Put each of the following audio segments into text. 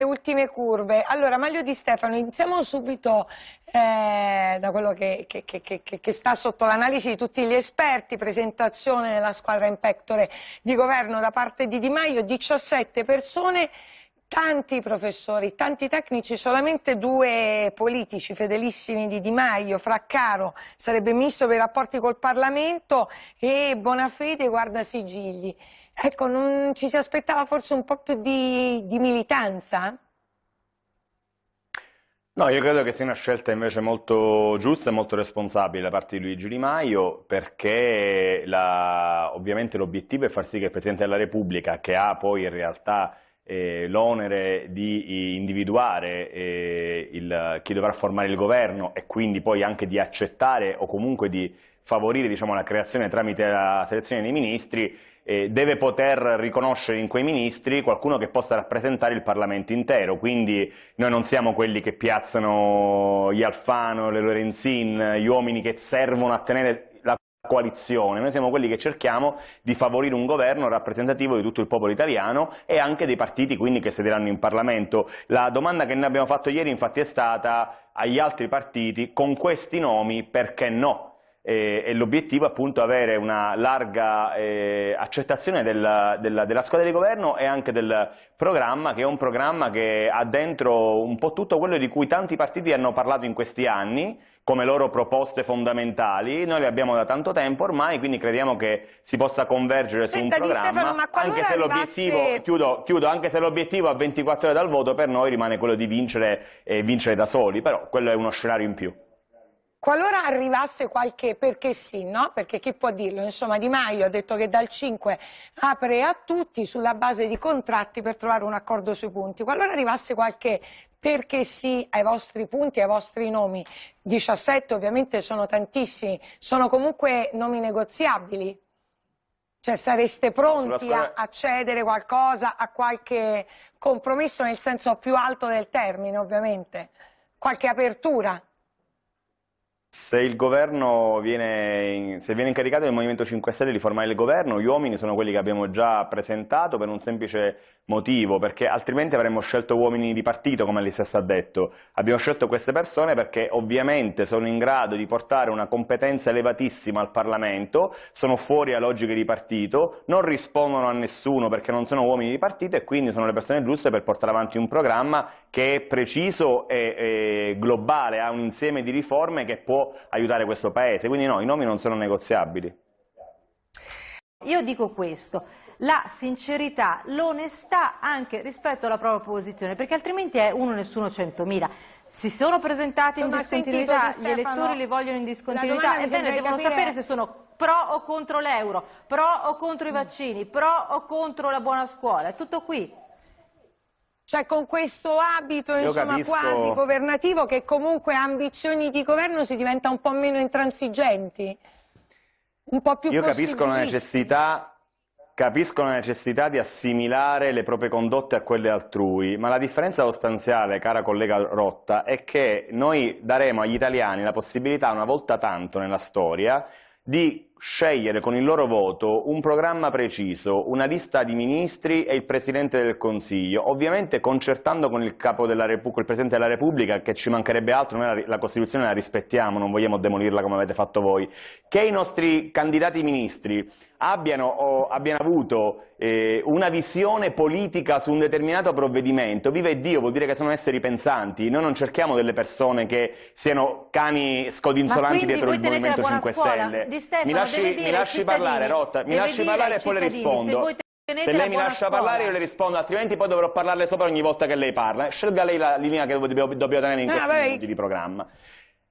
Le ultime curve. Allora, Maglio Di Stefano, iniziamo subito eh, da quello che, che, che, che sta sotto l'analisi di tutti gli esperti, presentazione della squadra in pectore di governo da parte di Di Maio, 17 persone tanti professori, tanti tecnici, solamente due politici fedelissimi di Di Maio, Fraccaro sarebbe ministro per i rapporti col Parlamento e Bonafede guarda Sigilli. Ecco, non ci si aspettava forse un po' più di, di militanza? No, io credo che sia una scelta invece molto giusta e molto responsabile da parte di Luigi Di Maio perché la, ovviamente l'obiettivo è far sì che il Presidente della Repubblica, che ha poi in realtà eh, l'onere di individuare eh, il, chi dovrà formare il governo e quindi poi anche di accettare o comunque di favorire diciamo, la creazione tramite la selezione dei ministri, eh, deve poter riconoscere in quei ministri qualcuno che possa rappresentare il Parlamento intero, quindi noi non siamo quelli che piazzano gli Alfano, le Lorenzin, gli uomini che servono a tenere coalizione, noi siamo quelli che cerchiamo di favorire un governo rappresentativo di tutto il popolo italiano e anche dei partiti quindi che sederanno in Parlamento. La domanda che noi abbiamo fatto ieri infatti è stata agli altri partiti con questi nomi perché no? e, e l'obiettivo è appunto avere una larga eh, accettazione del, della, della, squadra di governo e anche del programma, che è un programma che ha dentro un po' tutto quello di cui tanti partiti hanno parlato in questi anni, come loro proposte fondamentali, noi le abbiamo da tanto tempo ormai, quindi crediamo che si possa convergere Senta, su un programma, Stefano, anche, se arrivasse... chiudo, chiudo, anche se l'obiettivo a 24 ore dal voto per noi rimane quello di vincere, eh, vincere da soli, però quello è uno scenario in più. Qualora arrivasse qualche, perché sì, no? Perché chi può dirlo? Insomma, Di Maio ha detto che dal 5 apre a tutti sulla base di contratti per trovare un accordo sui punti. Qualora arrivasse qualche perché sì ai vostri punti, ai vostri nomi, 17 ovviamente sono tantissimi, sono comunque nomi negoziabili? Cioè sareste pronti a, a cedere qualcosa, a qualche compromesso nel senso più alto del termine ovviamente? Qualche apertura? Se il governo viene, se viene incaricato il Movimento 5 Stelle di formare il governo, gli uomini sono quelli che abbiamo già presentato per un semplice motivo, perché altrimenti avremmo scelto uomini di partito, come lei stessa ha detto. Abbiamo scelto queste persone perché ovviamente sono in grado di portare una competenza elevatissima al Parlamento, sono fuori a logiche di partito, non rispondono a nessuno perché non sono uomini di partito e quindi sono le persone giuste per portare avanti un programma che è preciso e, e globale, ha un insieme di riforme che può aiutare questo paese, quindi no, i nomi non sono negoziabili. Io dico questo, la sincerità, l'onestà anche rispetto alla propria posizione, perché altrimenti è uno nessuno centomila. Si sono presentati sono in discontinuità, gli elettori li vogliono in discontinuità, ebbene devono capire... sapere se sono pro o contro l'euro, pro o contro i mm. vaccini, pro o contro la buona scuola, è tutto qui. Cioè con questo abito insomma, capisco... quasi governativo che comunque ha ambizioni di governo si diventa un po' meno intransigenti, un po' più Io capisco la necessità capisco la necessità di assimilare le proprie condotte a quelle altrui, ma la differenza sostanziale, cara collega Rotta, è che noi daremo agli italiani la possibilità una volta tanto nella storia di scegliere con il loro voto un programma preciso, una lista di ministri e il Presidente del Consiglio, ovviamente concertando con il, con il, Presidente della Repubblica, che ci mancherebbe altro, noi la, Costituzione la rispettiamo, non vogliamo demolirla come avete fatto voi, che i nostri candidati ministri abbiano, abbiano avuto eh, una visione politica su un determinato provvedimento, vive Dio, vuol dire che sono esseri pensanti, noi non cerchiamo delle persone che siano cani scodinzolanti dietro il Movimento 5 scuola. Stelle lasci, mi lasci parlare, Rotta, mi lasci parlare e poi le rispondo. Se lei mi lascia scuola. parlare io le rispondo, altrimenti poi dovrò parlarle sopra ogni volta che lei parla. Scelga lei la linea che dobbiamo, dobbiamo tenere in ah, questi minuti di programma.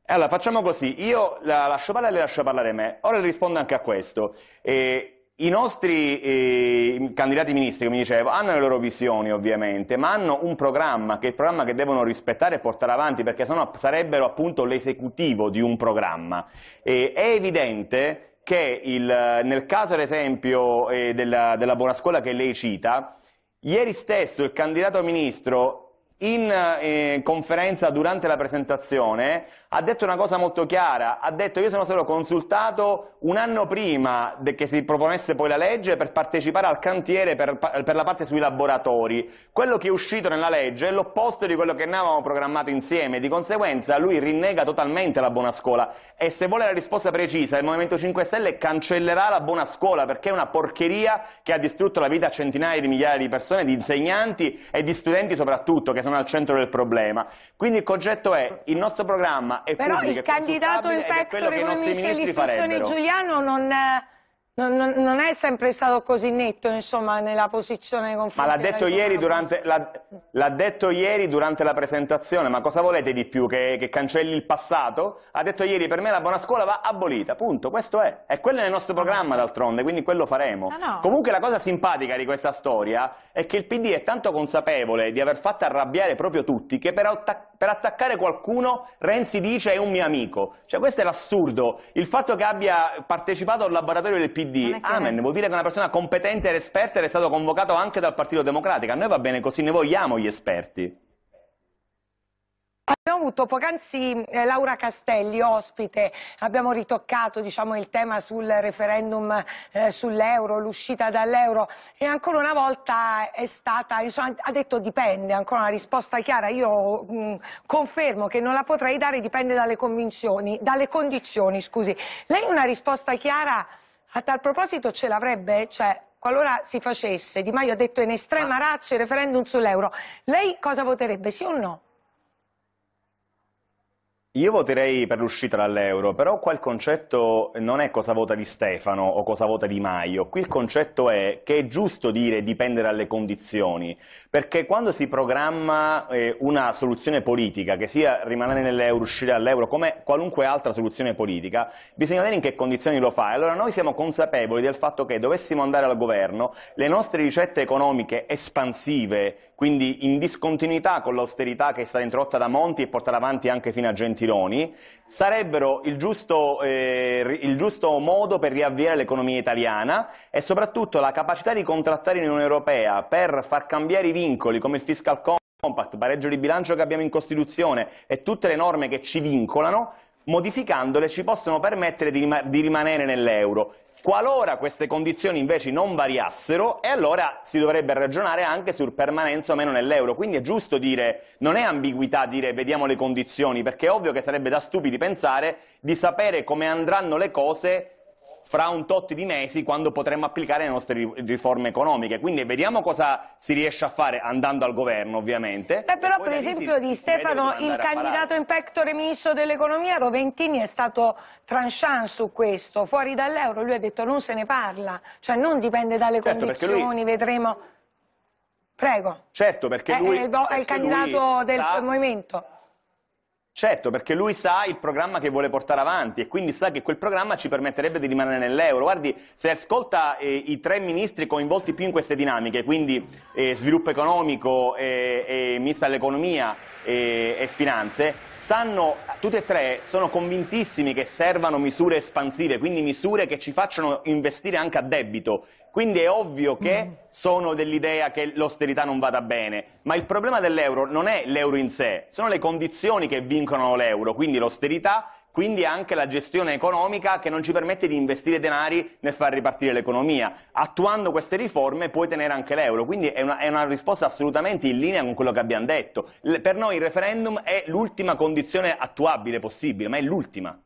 Allora, facciamo così, io la lascio parlare e le lascio parlare me. Ora le rispondo anche a questo. Eh, i nostri eh, candidati ministri, come dicevo, hanno le loro visioni ovviamente, ma hanno un programma, che è il programma che devono rispettare e portare avanti, perché sennò sarebbero appunto l'esecutivo di un programma. E è evidente che il, nel caso ad esempio eh, della, della buona scuola che lei cita, ieri stesso il candidato a ministro in eh, conferenza durante la presentazione ha detto una cosa molto chiara, ha detto io sono stato consultato un anno prima che si proponesse poi la legge per partecipare al cantiere per, per la parte sui laboratori, quello che è uscito nella legge è l'opposto di quello che noi avevamo programmato insieme, di conseguenza lui rinnega totalmente la buona scuola e se vuole la risposta precisa il Movimento 5 Stelle cancellerà la buona scuola perché è una porcheria che ha distrutto la vita a centinaia di migliaia di persone, di insegnanti e di studenti soprattutto, che sono al centro del problema. Quindi il concetto è il nostro programma è Però pubblico, il candidato in pectore, come l'istruzione Giuliano, non non, non, non, è sempre stato così netto, insomma, nella posizione con confronti. Ma l'ha detto, detto, ieri durante la presentazione, ma cosa volete di più? Che, che, cancelli il passato? Ha detto ieri, per me la buona scuola va abolita, punto, questo è. E quello è nel nostro programma ah, d'altronde, quindi quello faremo. No, ah, no. Comunque la cosa simpatica di questa storia è che il PD è tanto consapevole di aver fatto arrabbiare proprio tutti che per, attaccare per attaccare qualcuno Renzi dice è un mio amico. Cioè questo è l'assurdo. Il fatto che abbia partecipato al laboratorio del PD, amen, vuol dire che è una persona competente ed esperta ed è stato convocato anche dal Partito Democratico. A noi va bene così, ne vogliamo gli esperti. Abbiamo avuto poc'anzi eh, Laura Castelli, ospite, abbiamo ritoccato diciamo, il tema sul referendum eh, sull'euro, l'uscita dall'euro e ancora una volta è stata, insomma, ha detto dipende, ancora una risposta chiara, io mh, mm, confermo che non la potrei dare, dipende dalle, dalle condizioni. Scusi. Lei una risposta chiara a tal proposito ce l'avrebbe? Cioè, qualora si facesse, Di Maio ha detto in estrema razza il referendum sull'euro, lei cosa voterebbe, sì o no? Io voterei per l'uscita dall'euro, però qua il concetto non è cosa vota di Stefano o cosa vota di Maio, qui il concetto è che è giusto dire dipende dalle condizioni, perché quando si programma eh, una soluzione politica, che sia rimanere nell'euro, uscire dall'euro, come qualunque altra soluzione politica, bisogna vedere in che condizioni lo fa. Allora noi siamo consapevoli del fatto che dovessimo andare al governo, le nostre ricette economiche espansive, quindi in discontinuità con l'austerità che è stata introdotta da Monti e portata avanti anche fino a Gentiloni, filoni, sarebbero il giusto, eh, il giusto modo per riavviare l'economia italiana e soprattutto la capacità di contrattare in Unione Europea per far cambiare i vincoli come il fiscal compact, pareggio di bilancio che abbiamo in Costituzione e tutte le norme che ci vincolano, modificandole ci possono permettere di, rima di rimanere nell'euro. Qualora queste condizioni invece non variassero, e allora si dovrebbe ragionare anche sul permanenza o meno nell'euro. Quindi è giusto dire, non è ambiguità dire vediamo le condizioni, perché è ovvio che sarebbe da stupidi pensare di sapere come andranno le cose fra un tot di mesi quando potremo applicare le nostre riforme economiche. Quindi vediamo cosa si riesce a fare andando al governo ovviamente. Beh, però per esempio di Stefano, il candidato in pectore ministro dell'economia Roventini è stato tranchant su questo, fuori dall'euro lui ha detto non se ne parla, cioè non dipende dalle certo, condizioni, lui... vedremo. Prego. Certo, perché lui... È, il, è il candidato del sta... movimento Certo, perché lui sa il programma che vuole portare avanti e quindi sa che quel programma ci permetterebbe di rimanere nell'euro. Guardi, se ascolta eh, i tre ministri coinvolti più in queste dinamiche, quindi eh, sviluppo economico, eh, e, eh, e all'economia eh, e finanze, sanno, tutte e tre, sono convintissimi che servano misure espansive, quindi misure che ci facciano investire anche a debito. Quindi è ovvio che mm. sono dell'idea che l'austerità non vada bene, ma il problema dell'euro non è l'euro in sé, sono le condizioni che vincono l'euro, quindi l'austerità quindi anche la gestione economica che non ci permette di investire denari nel far ripartire l'economia. Attuando queste riforme puoi tenere anche l'euro, quindi è una, è una, risposta assolutamente in linea con quello che abbiamo detto. per noi il referendum è l'ultima condizione attuabile possibile, ma è l'ultima.